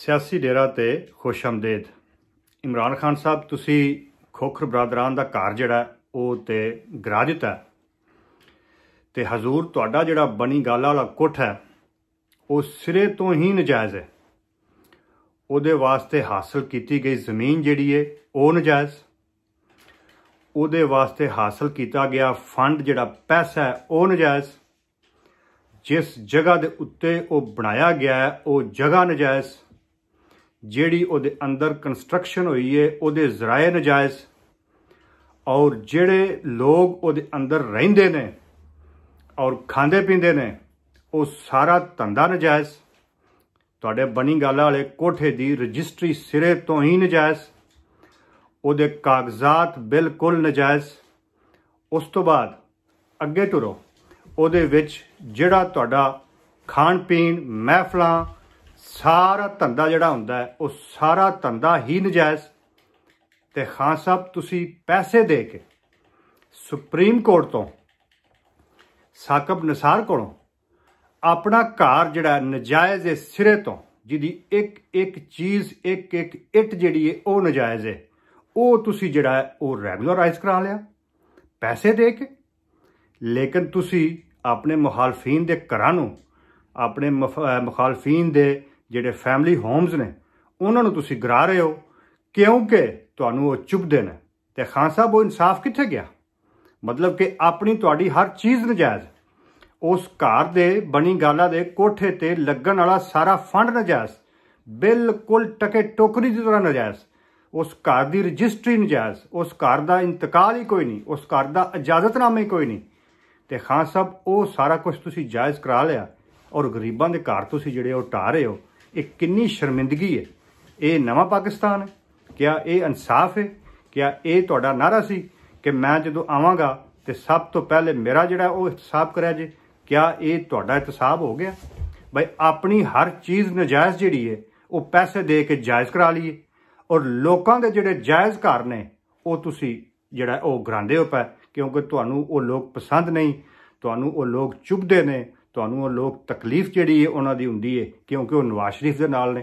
ਸਿਆਸੀ ਡੇਰਾ ਤੇ ਖੁਸ਼ ਖੁਸ਼ਮਦੇਦ ਇਮਰਾਨ ਖਾਨ ਸਾਹਿਬ ਤੁਸੀਂ ਖੋਖਰ ਬਰਾਦਰਾਂ ਦਾ ਘਰ ਜਿਹੜਾ ਉਹ ਤੇ ਗਰਾਜਤ ਹੈ ਤੇ ਹਜ਼ੂਰ ਤੁਹਾਡਾ ਜਿਹੜਾ ਬਣੀ ਗਾਲਾ ਵਾਲਾ ਕੋਠ ਹੈ ਉਹ ਸਿਰੇ ਤੋਂ ਹੀ ਨਜਾਇਜ਼ ਹੈ ਉਹਦੇ ਵਾਸਤੇ ਹਾਸਲ ਕੀਤੀ ਗਈ ਜ਼ਮੀਨ ਜਿਹੜੀ ਏ ਉਹ ਨਜਾਇਜ਼ ਉਹਦੇ ਵਾਸਤੇ ਹਾਸਲ ਕੀਤਾ ਗਿਆ ਫੰਡ ਜਿਹੜਾ ਪੈਸਾ ਉਹ ਨਜਾਇਜ਼ ਜਿਸ ਜਗ੍ਹਾ ਦੇ ਉੱਤੇ ਉਹ ਬਣਾਇਆ ਗਿਆ ਉਹ ਜਗ੍ਹਾ ਨਜਾਇਜ਼ ਜਿਹੜੀ ਉਹਦੇ ਅੰਦਰ ਕੰਸਟਰਕਸ਼ਨ ਹੋਈ ਹੈ ਉਹਦੇ ਜ਼ਰਾਏ ਨਜਾਇਜ਼ ਔਰ ਜਿਹੜੇ ਲੋਕ ਉਹਦੇ ਅੰਦਰ ਰਹਿੰਦੇ ਨੇ ਔਰ ਖਾਂਦੇ ਪੀਂਦੇ ਨੇ ਉਹ ਸਾਰਾ ਧੰਦਾ ਨਜਾਇਜ਼ ਤੁਹਾਡੇ ਬਣੀ ਗੱਲ ਵਾਲੇ ਕੋਠੇ ਦੀ ਰਜਿਸਟਰੀ ਸਿਰੇ ਤੋਂ ਹੀ ਨਜਾਇਜ਼ ਉਹਦੇ ਕਾਗਜ਼ਾਤ ਬਿਲਕੁਲ ਨਜਾਇਜ਼ ਉਸ ਤੋਂ ਬਾਅਦ ਅੱਗੇ ਟੁਰੋ ਉਹਦੇ ਵਿੱਚ ਜਿਹੜਾ ਤੁਹਾਡਾ ਖਾਣ ਪੀਣ ਮਹਿਫਲਾਂ ਸਾਰਾ ਧੰਦਾ ਜਿਹੜਾ ਹੁੰਦਾ ਉਹ ਸਾਰਾ ਧੰਦਾ ਹੀ ਨਜਾਇਜ਼ ਤੇ ਖਾਨ ਸਾਹਿਬ ਤੁਸੀਂ ਪੈਸੇ ਦੇ ਕੇ ਸੁਪਰੀਮ ਕੋਰਟ ਤੋਂ ਸਾਕਬ ਨਸਾਰ ਕੋਲੋਂ ਆਪਣਾ ਘਰ ਜਿਹੜਾ ਨਜਾਇਜ਼ ਹੈ ਸਿਰੇ ਤੋਂ ਜਿਹਦੀ ਇੱਕ ਇੱਕ ਚੀਜ਼ ਇੱਕ ਇੱਕ ਇੱਟ ਜਿਹੜੀ ਹੈ ਉਹ ਨਜਾਇਜ਼ ਹੈ ਉਹ ਤੁਸੀਂ ਜਿਹੜਾ ਉਹ ਰੈਗੂਲਰਾਈਜ਼ ਕਰਾ ਲਿਆ ਪੈਸੇ ਦੇ ਕੇ ਲੇਕਿਨ ਤੁਸੀਂ ਆਪਣੇ ਮੁਖਾਲਫੀਨ ਦੇ ਘਰਾਂ ਨੂੰ ਆਪਣੇ ਮੁਖਾਲਫੀਨ ਦੇ ਜਿਹੜੇ ਫੈਮਿਲੀ ਹੋਮਸ ਨੇ ਉਹਨਾਂ ਨੂੰ ਤੁਸੀਂ ਗਰਾ ਰਹੇ ਹੋ ਕਿਉਂਕਿ ਤੁਹਾਨੂੰ ਉਹ ਚੁੱਭਦੇ ਨੇ ਤੇ ਖਾਨ ਸਾਹਿਬ ਉਹ ਇਨਸਾਫ ਕਿੱਥੇ ਗਿਆ ਮਤਲਬ ਕਿ ਆਪਣੀ ਤੁਹਾਡੀ ਹਰ ਚੀਜ਼ ਨਜਾਇਜ਼ ਉਸ ਘਰ ਦੇ ਬਣੀ ਗਾਲਾ ਦੇ ਕੋਠੇ ਤੇ ਲੱਗਣ ਵਾਲਾ ਸਾਰਾ ਫੰਡ ਨਜਾਇਜ਼ ਬਿਲਕੁਲ ਟਕੇ ਟੋਕਰੀ ਦੀ ਤਰ੍ਹਾਂ ਨਜਾਇਜ਼ ਉਸ ਘਰ ਦੀ ਰਜਿਸਟਰੀ ਨਜਾਇਜ਼ ਉਸ ਘਰ ਦਾ ਇੰਤਕਾਲ ਹੀ ਕੋਈ ਨਹੀਂ ਉਸ ਘਰ ਦਾ ਇਜਾਜ਼ਤਨਾਮਾ ਹੀ ਕੋਈ ਨਹੀਂ ਤੇ ਖਾਨ ਸਾਹਿਬ ਉਹ ਸਾਰਾ ਕੁਝ ਤੁਸੀਂ ਜਾਇਜ਼ ਕਰਾ ਲਿਆ ਔਰ ਗਰੀਬਾਂ ਦੇ ਘਰ ਤੁਸੀਂ ਜਿਹੜੇ ਉਹ ਟਾਰ ਰਹੇ ਹੋ ਇਹ ਕਿੰਨੀ ਸ਼ਰਮਿੰਦਗੀ ਹੈ ਇਹ ਨਵਾਂ ਪਾਕਿਸਤਾਨ ਹੈ ਕਿਆ ਇਹ ਇਨਸਾਫ ਹੈ ਕਿਆ ਇਹ ਤੁਹਾਡਾ ਨਾਰਾ ਸੀ ਕਿ ਮੈਂ ਜਦੋਂ ਆਵਾਂਗਾ ਤੇ ਸਭ ਤੋਂ ਪਹਿਲੇ ਮੇਰਾ ਜਿਹੜਾ ਉਹ ਹਿਸਾਬ ਕਰਿਆ ਜੇ ਕਿਆ ਇਹ ਤੁਹਾਡਾ ਇਤਸਾਬ ਹੋ ਗਿਆ ਭਾਈ ਆਪਣੀ ਹਰ ਚੀਜ਼ ਨਜਾਇਜ਼ ਜਿਹੜੀ ਹੈ ਉਹ ਪੈਸੇ ਦੇ ਕੇ ਜਾਇਜ਼ ਕਰਾ ਲਈਏ ਔਰ ਲੋਕਾਂ ਦੇ ਜਿਹੜੇ ਜਾਇਜ਼ ਘਰ ਨੇ ਉਹ ਤੁਸੀਂ ਜਿਹੜਾ ਉਹ ਗਰਾਂਦੇ ਹੋ ਪਾ ਕਿਉਂਕਿ ਤੁਹਾਨੂੰ ਉਹ ਲੋਕ ਪਸੰਦ ਨਹੀਂ ਤੁਹਾਨੂੰ ਉਹ ਲੋਕ ਚੁਭਦੇ ਨੇ ਤੁਹਾਨੂੰ ਉਹ ਲੋਕ ਤਕਲੀਫ ਜਿਹੜੀ ਹੈ ਉਹਨਾਂ ਦੀ ਹੁੰਦੀ ਹੈ ਕਿਉਂਕਿ ਉਹ ਨਵਾਜ਼ ਸ਼ਰੀਫ ਦੇ ਨਾਲ ਨੇ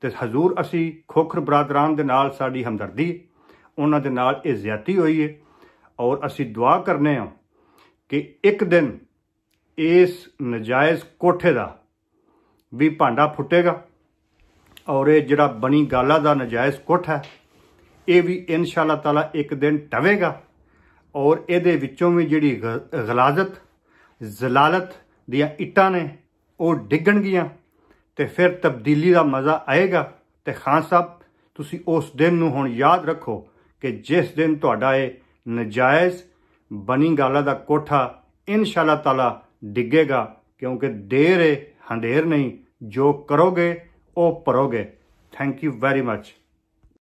ਤੇ ਹਜ਼ੂਰ ਅਸੀਂ ਖੋਖਰ ਬਰਾਦਰਾਂ ਦੇ ਨਾਲ ਸਾਡੀ ਹਮਦਰਦੀ ਉਹਨਾਂ ਦੇ ਨਾਲ ਇਹ ਜ਼ਿਆਤੀ ਹੋਈ ਹੈ ਔਰ ਅਸੀਂ ਦੁਆ ਕਰਨੇ ਆ ਕਿ ਇੱਕ ਦਿਨ ਇਸ ਨਜਾਇਜ਼ ਕੋਠੇ ਦਾ ਵੀ ਭਾਂਡਾ ਫੁੱਟੇਗਾ ਔਰ ਇਹ ਜਿਹੜਾ ਬਣੀ ਗਾਲਾ ਦਾ ਨਜਾਇਜ਼ ਕੋਠਾ ਹੈ ਇਹ ਵੀ ਇਨਸ਼ਾਅੱਲਾ ਤਾਲਾ ਇੱਕ ਦਿਨ ਟਵੇਗਾ ਔਰ ਇਹਦੇ ਵਿੱਚੋਂ ਵੀ ਜਿਹੜੀ ਗਲਾਜ਼ਤ ਜ਼ਲਾਲਤ ਦੀਆਂ ਇੱਟਾਂ ਨੇ ਉਹ ਡਿੱਗਣਗੀਆਂ ਤੇ ਫਿਰ ਤਬਦੀਲੀ ਦਾ ਮਜ਼ਾ ਆਏਗਾ ਤੇ ਖਾਨ ਸਾਹਿਬ ਤੁਸੀਂ ਉਸ ਦਿਨ ਨੂੰ ਹੁਣ ਯਾਦ ਰੱਖੋ ਕਿ ਜਿਸ ਦਿਨ ਤੁਹਾਡਾ ਇਹ ਨਜਾਇਜ਼ ਬਣੀ ਗਾਲਾ ਦਾ ਕੋਠਾ ਇਨਸ਼ਾਅੱਲਾ ਤਾਲਾ ਡਿੱਗੇਗਾ ਕਿਉਂਕਿ ਦੇਰ ਹੈ ਹੰਡੇਰ ਨਹੀਂ ਜੋ ਕਰੋਗੇ ਉਹ ਭਰੋਗੇ ਥੈਂਕ ਯੂ ਵੈਰੀ ਮੱਚ